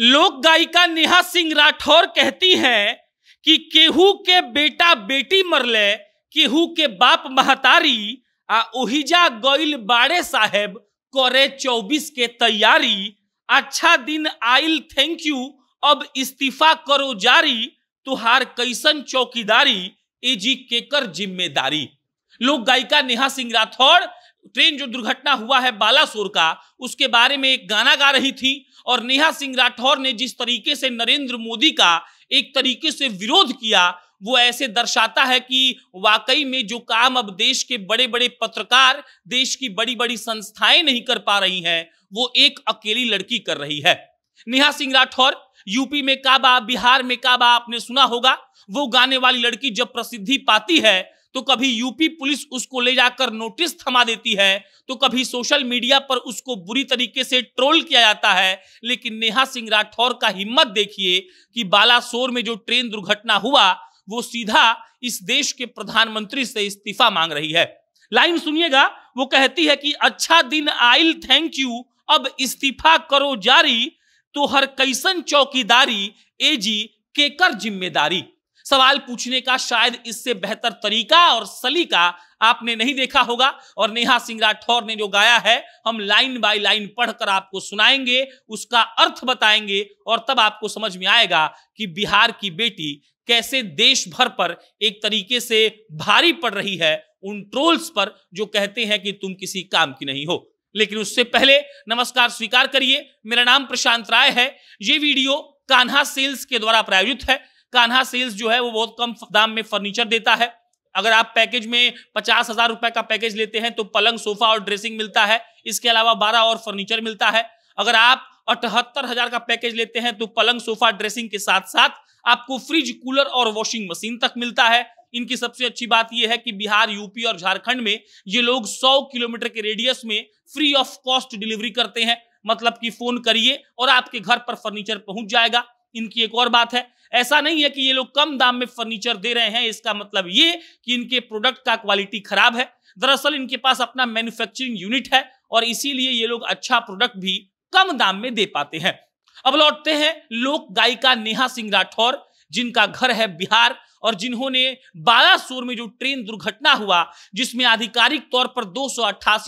लोक गायिका नेहा सिंह राठौर कहती हैं कि केहू के बेटा बेटी मरले केहू के बाप महतारी आ उहिजा गईल बाड़े साहेब करे चौबीस के तैयारी अच्छा दिन आइल थैंक यू अब इस्तीफा करो जारी तुहार कैसन चौकीदारी एजी केकर जिम्मेदारी लोक गायिका नेहा सिंह राठौर ट्रेन जो दुर्घटना हुआ है बालासोर का उसके बारे में एक गाना गा रही थी और नेहा सिंह राठौर ने जिस तरीके से नरेंद्र मोदी का एक तरीके से विरोध किया वो ऐसे दर्शाता है कि वाकई में जो काम अब देश के बड़े बड़े पत्रकार देश की बड़ी बड़ी संस्थाएं नहीं कर पा रही हैं वो एक अकेली लड़की कर रही है नेहा सिंह राठौर यूपी में काबा बिहार में काबा आपने सुना होगा वो गाने वाली लड़की जब प्रसिद्धि पाती है तो कभी यूपी पुलिस उसको ले जाकर नोटिस थमा देती है तो कभी सोशल मीडिया पर उसको बुरी तरीके से ट्रोल किया जाता है लेकिन नेहा सिंह राठौर का हिम्मत देखिए कि बालासोर में जो ट्रेन दुर्घटना हुआ वो सीधा इस देश के प्रधानमंत्री से इस्तीफा मांग रही है लाइन सुनिएगा वो कहती है कि अच्छा दिन आइल थैंक यू अब इस्तीफा करो जारी तो हर कैसन चौकीदारी एजी केकर जिम्मेदारी सवाल पूछने का शायद इससे बेहतर तरीका और सलीका आपने नहीं देखा होगा और नेहा सिंह राठौर ने जो गाया है हम लाइन बाय लाइन पढ़कर आपको सुनाएंगे उसका अर्थ बताएंगे और तब आपको समझ में आएगा कि बिहार की बेटी कैसे देश भर पर एक तरीके से भारी पड़ रही है उन ट्रोल्स पर जो कहते हैं कि तुम किसी काम की नहीं हो लेकिन उससे पहले नमस्कार स्वीकार करिए मेरा नाम प्रशांत राय है ये वीडियो कान्हा सेल्स के द्वारा प्रायोजित है कान्हा सेल्स जो है वो बहुत कम दाम में फर्नीचर देता है अगर आप पैकेज में पचास हजार रुपए का पैकेज लेते हैं तो पलंग सोफा और ड्रेसिंग मिलता है इसके अलावा बारह और फर्नीचर मिलता है अगर आप अठहत्तर हजार का पैकेज लेते हैं तो पलंग सोफा ड्रेसिंग के साथ साथ आपको फ्रिज कूलर और वॉशिंग मशीन तक मिलता है इनकी सबसे अच्छी बात यह है कि बिहार यूपी और झारखंड में ये लोग 100 किलोमीटर के रेडियस में फ्री ऑफ कॉस्ट डिलीवरी करते हैं मतलब कि फोन करिए और आपके घर पर फर्नीचर पहुंच जाएगा इनकी एक और बात है ऐसा नहीं है कि ये लोग कम दाम में फर्नीचर दे रहे हैं इसका मतलब ये कि इनके प्रोडक्ट का क्वालिटी खराब है दरअसल इनके पास अपना मैन्युफैक्चरिंग यूनिट है और इसीलिए ये लोग अच्छा प्रोडक्ट भी कम दाम में दे पाते हैं अब लौटते हैं लोक गायिका नेहा सिंह राठौर जिनका घर है बिहार और जिन्होंने बालासोर में जो ट्रेन दुर्घटना हुआ जिसमें आधिकारिक तौर पर दो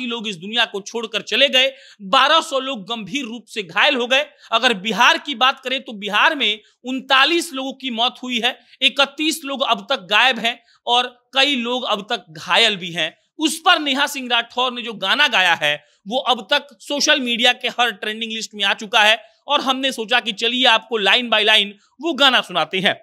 लोग इस दुनिया को छोड़कर चले गए 1200 लोग गंभीर रूप से घायल हो गए अगर बिहार की बात करें तो बिहार में उनतालीस लोगों की मौत हुई है इकतीस लोग अब तक गायब हैं और कई लोग अब तक घायल भी हैं उस पर नेहा सिंह राठौर ने जो गाना गाया है वो अब तक सोशल मीडिया के हर ट्रेंडिंग लिस्ट में आ चुका है और हमने सोचा कि चलिए आपको लाइन बाय लाइन वो गाना सुनाते हैं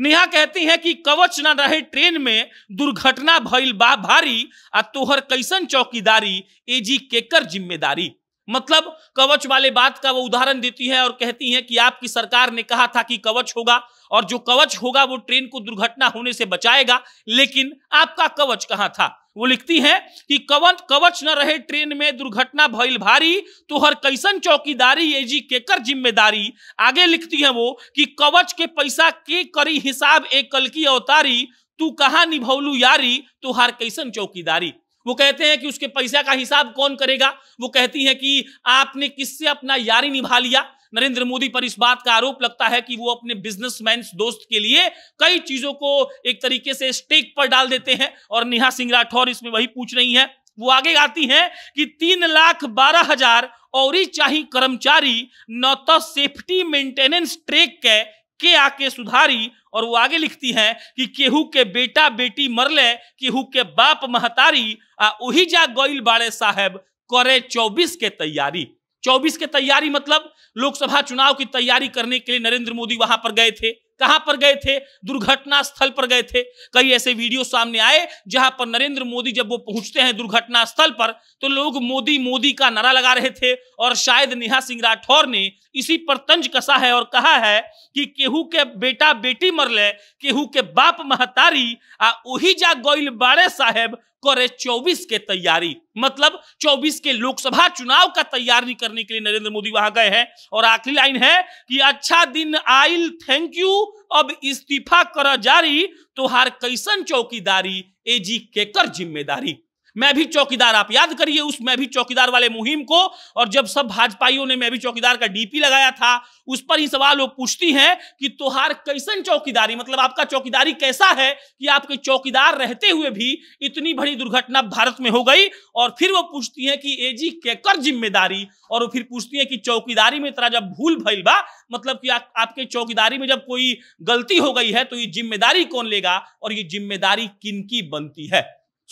नेहा कहती है कि कवच न रहे ट्रेन में दुर्घटना भइल बा भारी आ तोहर कैसन चौकीदारी एजी केकर जिम्मेदारी मतलब कवच वाले बात का वो उदाहरण देती है और कहती है कि आपकी सरकार ने कहा था कि कवच होगा और जो कवच होगा वो ट्रेन को दुर्घटना होने से बचाएगा लेकिन आपका कवच कहाँ था वो लिखती है कि कवच कवच न रहे ट्रेन में दुर्घटना भइल भारी तो हर कैसन चौकीदारी एजी केकर जिम्मेदारी आगे लिखती है वो कि कवच के पैसा के करी हिसाब एक कल की अवतारी तू कहा निभौलू यारी तुहार कैसन चौकीदारी वो कहते हैं कि उसके पैसा का हिसाब कौन करेगा वो कहती हैं कि आपने किससे अपना यारी निभा लिया नरेंद्र मोदी पर इस बात का आरोप लगता है कि वो अपने बिजनेसमैन दोस्त के लिए कई चीजों को एक तरीके से स्टेक पर डाल देते हैं और नेहा सिंह राठौर इसमें वही पूछ रही है वो आगे आती हैं कि तीन लाख बारह हजार और चाहिए कर्मचारी न तो सेफ्टी मेंटेनेंस ट्रेक के के आके सुधारी और वो आगे लिखती हैं कि केहू के बेटा बेटी मरले केहू के बाप महतारी आ उही जा गोइल बाड़े साहेब करे चौबीस के तैयारी चौबीस के तैयारी मतलब लोकसभा चुनाव की तैयारी करने के लिए नरेंद्र मोदी वहां पर गए थे कहां पर गए थे दुर्घटना स्थल पर गए थे कई ऐसे वीडियो सामने आए जहां पर नरेंद्र मोदी जब वो पहुंचते हैं दुर्घटना स्थल पर तो लोग मोदी मोदी का नारा लगा रहे थे और शायद नेहा सिंह राठौर ने इसी पर तंज कसा है और कहा है कि केहू के बेटा बेटी मरले केहू के बाप महतारी आ उही जा गोइल बाड़े साहेब करे 24 के तैयारी मतलब 24 के लोकसभा चुनाव का तैयारी करने के लिए नरेंद्र मोदी वहां गए हैं और आखिरी लाइन है कि अच्छा दिन आइल थैंक यू अब इस्तीफा कर जारी तो हर कैसन चौकीदारी एजी केकर जिम्मेदारी मैं भी चौकीदार आप याद करिए उस मैं भी चौकीदार वाले मुहिम को और जब सब भाजपाइयों ने मैं भी चौकीदार का डीपी लगाया था उस पर ही सवाल वो पूछती हैं कि तुहार कैसन चौकीदारी मतलब आपका चौकीदारी कैसा है कि आपके चौकीदार रहते हुए भी इतनी बड़ी दुर्घटना भारत में हो गई और फिर वो पूछती है कि ए जी कैकर जिम्मेदारी और वो फिर पूछती है कि चौकीदारी में इतना जब भूल भैल बा मतलब कि आ, आपके चौकीदारी में जब कोई गलती हो गई है तो ये जिम्मेदारी कौन लेगा और ये जिम्मेदारी किन की बनती है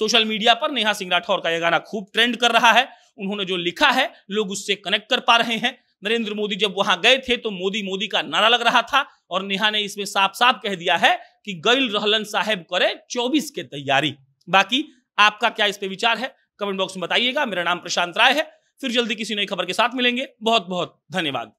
सोशल मीडिया पर नेहा सिंह राठौर का यह गाना खूब ट्रेंड कर रहा है उन्होंने जो लिखा है लोग उससे कनेक्ट कर पा रहे हैं नरेंद्र मोदी जब वहां गए थे तो मोदी मोदी का नारा लग रहा था और नेहा ने इसमें साफ साफ कह दिया है कि गैल रहलन साहेब करे चौबीस के तैयारी बाकी आपका क्या इस पर विचार है कमेंट बॉक्स में बताइएगा मेरा नाम प्रशांत राय है फिर जल्दी किसी नई खबर के साथ मिलेंगे बहुत बहुत धन्यवाद